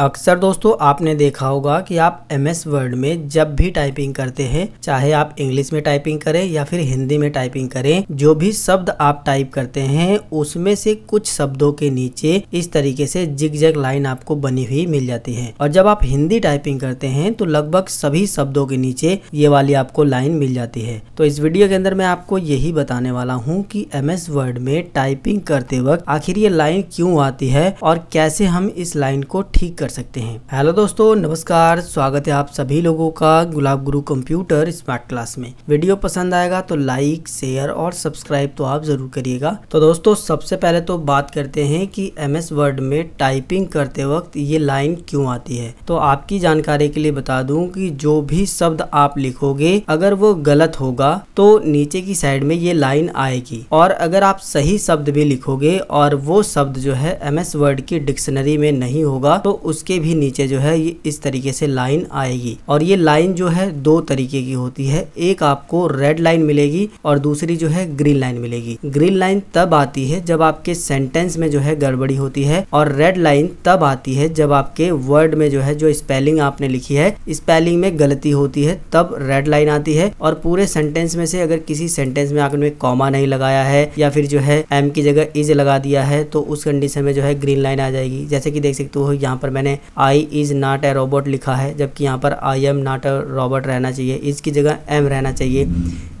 अक्सर दोस्तों आपने देखा होगा कि आप एम एस वर्ड में जब भी टाइपिंग करते हैं चाहे आप इंग्लिश में टाइपिंग करें या फिर हिंदी में टाइपिंग करें जो भी शब्द आप टाइप करते हैं उसमें से कुछ शब्दों के नीचे इस तरीके से जिग जग लाइन आपको बनी हुई मिल जाती है और जब आप हिंदी टाइपिंग करते हैं तो लगभग सभी शब्दों के नीचे ये वाली आपको लाइन मिल जाती है तो इस वीडियो के अंदर मैं आपको यही बताने वाला हूँ की एम एस वर्ड में टाइपिंग करते वक्त आखिर ये लाइन क्यूँ आती है और कैसे हम इस लाइन को ठीक कर सकते हैं हेलो दोस्तों नमस्कार स्वागत है आप सभी लोगों का गुलाब गुरु कंप्यूटर स्मार्ट क्लास में वीडियो पसंद आएगा तो लाइक शेयर और सब्सक्राइब तो आप जरूर करिएगा तो दोस्तों सबसे पहले तो बात करते हैं कि एम वर्ड में टाइपिंग करते वक्त ये लाइन क्यों आती है तो आपकी जानकारी के लिए बता दूँ की जो भी शब्द आप लिखोगे अगर वो गलत होगा तो नीचे की साइड में ये लाइन आएगी और अगर आप सही शब्द भी लिखोगे और वो शब्द जो है एम एस वर्ड की डिक्शनरी में नहीं होगा तो उसके भी नीचे जो है ये इस तरीके से लाइन आएगी और ये लाइन जो है दो तरीके की होती है एक आपको रेड लाइन मिलेगी और दूसरी जो है ग्रीन लाइन मिलेगी ग्रीन लाइन तब आती है जब आपके सेंटेंस में जो है गड़बड़ी होती है और रेड लाइन तब आती है जब आपके वर्ड में जो है जो स्पेलिंग आपने लिखी है स्पेलिंग में गलती होती है तब रेड लाइन आती है और पूरे सेंटेंस में से अगर किसी सेंटेंस में आपने कॉमा नहीं लगाया है या फिर जो है एम की जगह इज लगा दिया है तो उस कंडीशन में जो है ग्रीन लाइन आ जाएगी जैसे कि देख सकते हो यहाँ पर मैं मैंने I is not a robot लिखा है जबकि यहाँ पर I am not a robot रहना चाहिए इसकी जगह एम रहना चाहिए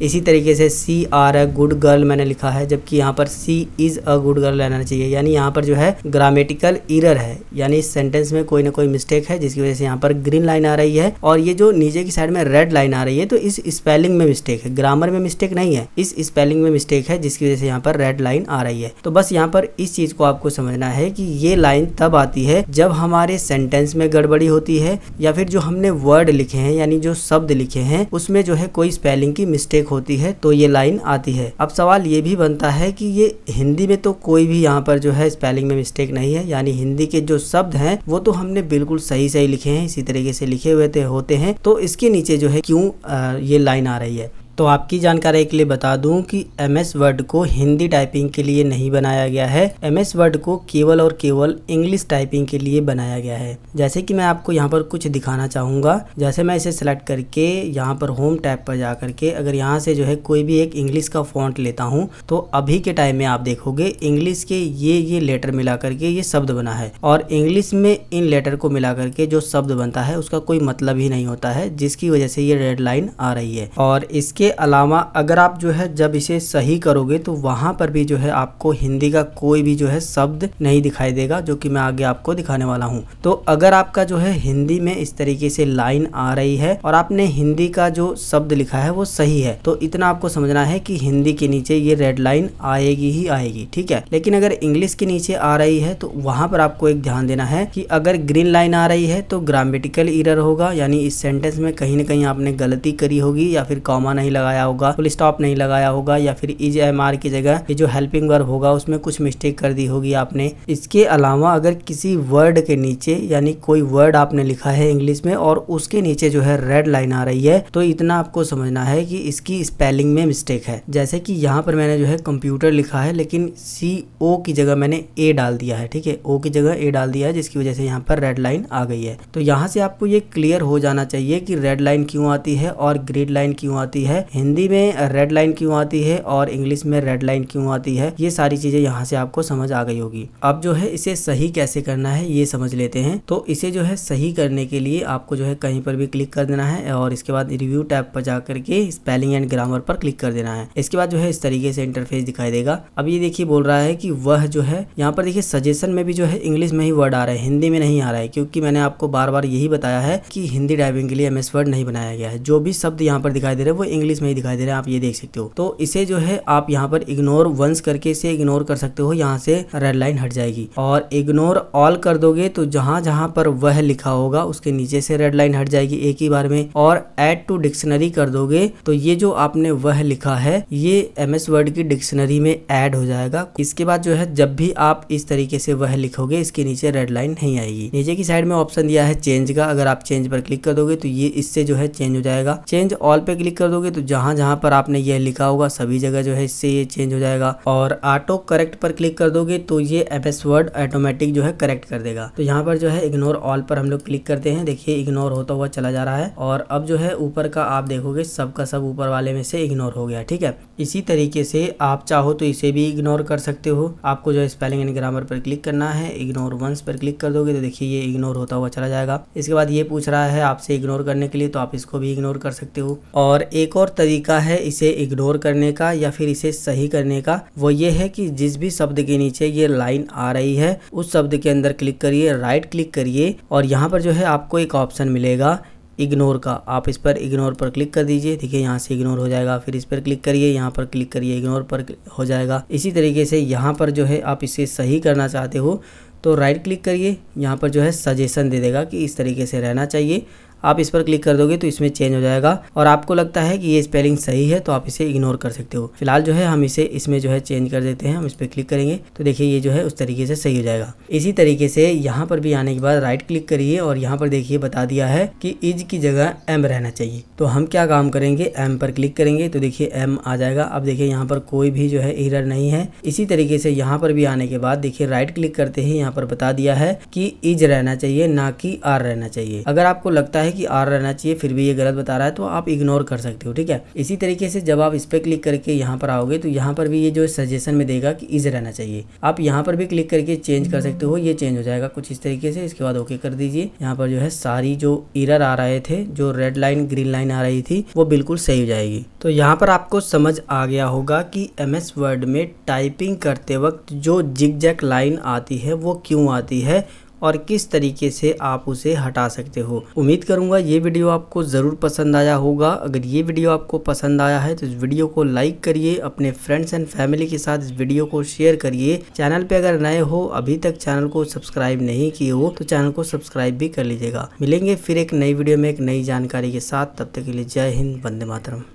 इसी तरीके से she are a good girl मैंने लिखा है जबकि यहाँ पर she is a good girl रहना चाहिए यानी यहाँ पर जो है ग्रामेटिकल इरर है यानी इस सेंटेंस में कोई ना कोई मिस्टेक है जिसकी वजह से यहाँ पर ग्रीन लाइन आ रही है और ये जो नीचे की साइड में रेड लाइन आ रही है तो इस स्पेलिंग में मिस्टेक है ग्रामर में मिस्टेक नहीं है इस स्पेलिंग में मिस्टेक है जिसकी वजह से यहाँ पर रेड लाइन आ रही है तो बस यहाँ पर इस चीज को आपको समझना है कि ये लाइन तब आती है जब हमारे हमारे सेंटेंस में गड़बड़ी होती है या फिर जो हमने वर्ड लिखे हैं यानी जो शब्द लिखे हैं उसमें जो है कोई स्पेलिंग की मिस्टेक होती है तो ये लाइन आती है अब सवाल ये भी बनता है कि ये हिंदी में तो कोई भी यहाँ पर जो है स्पेलिंग में मिस्टेक नहीं है यानी हिंदी के जो शब्द हैं वो तो हमने बिल्कुल सही सही लिखे हैं इसी तरीके से लिखे हुए होते हैं तो इसके नीचे जो है क्यों ये लाइन आ रही है तो आपकी जानकारी के लिए बता दूं कि एम एस वर्ड को हिंदी टाइपिंग के लिए नहीं बनाया गया है एम एस वर्ड को केवल और केवल इंग्लिश टाइपिंग के लिए बनाया गया है जैसे कि मैं आपको यहाँ पर कुछ दिखाना चाहूँगा जैसे मैं इसे सेलेक्ट करके यहाँ पर होम टैब पर जा करके अगर यहाँ से जो है कोई भी एक इंग्लिश का फॉन्ट लेता हूँ तो अभी के टाइम में आप देखोगे इंग्लिश के ये ये लेटर मिला करके ये शब्द बना है और इंग्लिश में इन लेटर को मिला करके जो शब्द बनता है उसका कोई मतलब ही नहीं होता है जिसकी वजह से ये रेड लाइन आ रही है और इसके इसके अलावा अगर आप जो है जब इसे सही करोगे तो वहां पर भी जो है आपको हिंदी का कोई भी जो है शब्द नहीं दिखाई देगा जो कि मैं आगे आपको दिखाने वाला हूं तो अगर आपका जो है हिंदी में इस तरीके से लाइन आ रही है और आपने हिंदी का जो शब्द लिखा है वो सही है तो इतना आपको समझना है कि हिंदी के नीचे ये रेड लाइन आएगी ही आएगी ठीक है लेकिन अगर इंग्लिश के नीचे आ रही है तो वहां पर आपको एक ध्यान देना है कि अगर ग्रीन लाइन आ रही है तो ग्रामेटिकल इरर होगा यानी इस सेंटेंस में कहीं ना कहीं आपने गलती करी होगी या फिर कॉमा नहीं नहीं लगाया होगा फुल स्टॉप नहीं लगाया होगा या फिर इज एम आर की जगह ये जो हेल्पिंग वर्ब होगा उसमें कुछ मिस्टेक कर दी होगी आपने इसके अलावा अगर किसी वर्ड के नीचे यानी कोई वर्ड आपने लिखा है इंग्लिश में और उसके नीचे जो है रेड लाइन आ रही है तो इतना आपको समझना है कि इसकी स्पेलिंग में मिस्टेक है जैसे कि यहाँ पर मैंने जो है कंप्यूटर लिखा है लेकिन सी ओ की जगह मैंने ए डाल दिया है ठीक है ओ की जगह ए डाल दिया है जिसकी वजह से यहाँ पर रेड लाइन आ गई है तो यहाँ से आपको ये क्लियर हो जाना चाहिए कि रेड लाइन क्यों आती है और ग्रीन लाइन क्यों आती है हिंदी में रेड लाइन क्यों आती है और इंग्लिश में रेड लाइन क्यों आती है ये सारी चीजें यहाँ से आपको समझ आ गई होगी अब जो है इसे सही कैसे करना है ये समझ लेते हैं तो इसे जो है सही करने के लिए आपको जो है कहीं पर भी क्लिक कर देना है और इसके बाद रिव्यू टैब पर जाकर के स्पेलिंग एंड ग्रामर पर क्लिक कर देना है इसके बाद जो है इस तरीके से इंटरफेस दिखाई देगा अब ये देखिए बोल रहा है कि वह जो है यहाँ पर देखिए सजेशन में भी जो है इंग्लिश में ही वर्ड आ रहा है हिंदी में नहीं आ रहा है क्योंकि मैंने आपको बार बार यही बताया है कि हिंदी डाइविंग के लिए एम वर्ड नहीं बनाया गया है जो भी शब्द यहाँ पर दिखाई दे रहे हैं वो इंग्लिश इंग्लिश में ही दिखाई दे रहा है आप ये देख सकते हो तो इसे जो है आप यहाँ पर इग्नोर वंस करके इसे इग्नोर कर सकते हो यहाँ से रेड लाइन हट जाएगी और इग्नोर ऑल कर दोगे तो जहां जहां पर वह लिखा होगा उसके नीचे से रेड लाइन हट जाएगी एक ही बार में और एड टू डिक्शनरी कर दोगे तो ये जो आपने वह लिखा है ये एम एस वर्ड की डिक्शनरी में एड हो जाएगा इसके बाद जो है जब भी आप इस तरीके से वह लिखोगे इसके नीचे रेड लाइन नहीं आएगी नीचे की साइड में ऑप्शन दिया है चेंज का अगर आप चेंज पर क्लिक कर दोगे तो ये इससे जो है चेंज हो जाएगा चेंज ऑल पे क्लिक कर दोगे तो जहां जहां पर आपने यह लिखा होगा सभी जगह जो है इससे ये चेंज हो जाएगा और ऑटो करेक्ट पर क्लिक कर दोगे तो ये एफ एस वर्ड ऑटोमेटिक जो है करेक्ट कर देगा तो यहाँ पर जो है इग्नोर ऑल पर हम लोग क्लिक करते हैं देखिए इग्नोर होता हुआ चला जा रहा है और अब जो है ऊपर का आप देखोगे सबका सब ऊपर वाले में से इग्नोर हो गया ठीक है इसी तरीके से आप चाहो तो इसे भी इग्नोर कर सकते हो आपको जो है स्पेलिंग एंड ग्रामर पर क्लिक करना है इग्नोर वंस पर क्लिक कर दोगे तो देखिए ये इग्नोर होता हुआ चला जाएगा इसके बाद ये पूछ रहा है आपसे इग्नोर करने के लिए तो आप इसको भी इग्नोर कर सकते हो और एक और तरीका है इसे इग्नोर करने का या फिर इसे सही करने का वो ये है कि जिस भी शब्द के नीचे ये लाइन आ रही है उस शब्द के अंदर क्लिक करिए राइट क्लिक करिए और यहाँ पर जो है आपको एक ऑप्शन मिलेगा इग्नोर का आप इस पर इग्नोर पर क्लिक कर दीजिए देखिए यहाँ से इग्नोर हो जाएगा फिर इस पर क्लिक करिए यहाँ पर क्लिक करिए इग्नोर पर हो जाएगा इसी तरीके से यहाँ पर जो है आप इसे सही करना चाहते हो तो राइट क्लिक करिए यहाँ पर जो है सजेशन दे देगा कि इस तरीके से रहना चाहिए आप इस पर क्लिक कर दोगे तो इसमें चेंज हो जाएगा और आपको लगता है कि ये स्पेलिंग सही है तो आप इसे इग्नोर कर सकते हो फिलहाल जो है हम इसे इसमें जो है चेंज कर देते हैं हम इस पर क्लिक करेंगे तो देखिए ये जो है उस तरीके से सही हो जाएगा इसी तरीके से यहाँ पर भी आने के बाद राइट क्लिक करिए और यहाँ पर देखिए बता दिया है कि इज की जगह एम रहना चाहिए तो हम क्या काम करेंगे एम पर क्लिक करेंगे तो देखिए एम आ जाएगा अब देखिए यहाँ पर कोई भी जो है एरर नहीं है इसी तरीके से यहाँ पर भी आने के बाद देखिए राइट क्लिक करते ही यहाँ पर बता दिया है कि इज रहना चाहिए ना कि आर रहना चाहिए अगर आपको लगता है है कि आर रहना चाहिए फिर भी ये गलत बता रहा है तो आप इग्नोर कर सकते हो ठीक है इसी तरीके से जब आप इस पर क्लिक करके यहाँ पर आओगे तो यहाँ पर भी ये जो सजेशन में देगा कि इज रहना चाहिए आप यहाँ पर भी क्लिक करके चेंज कर सकते हो ये चेंज हो जाएगा कुछ इस तरीके से इसके बाद ओके कर दीजिए यहाँ पर जो है सारी जो इरर आ रहे थे जो रेड लाइन ग्रीन लाइन आ रही थी वो बिल्कुल सही हो जाएगी तो यहाँ पर आपको समझ आ गया होगा कि एम एस वर्ड में टाइपिंग करते वक्त जो जिग जैक लाइन आती है वो क्यों आती है और किस तरीके से आप उसे हटा सकते हो उम्मीद करूंगा ये वीडियो आपको ज़रूर पसंद आया होगा अगर ये वीडियो आपको पसंद आया है तो इस वीडियो को लाइक करिए अपने फ्रेंड्स एंड फैमिली के साथ इस वीडियो को शेयर करिए चैनल पे अगर नए हो अभी तक चैनल को सब्सक्राइब नहीं किए हो तो चैनल को सब्सक्राइब भी कर लीजिएगा मिलेंगे फिर एक नई वीडियो में एक नई जानकारी के साथ तब तक के लिए जय हिंद वंदे मातरम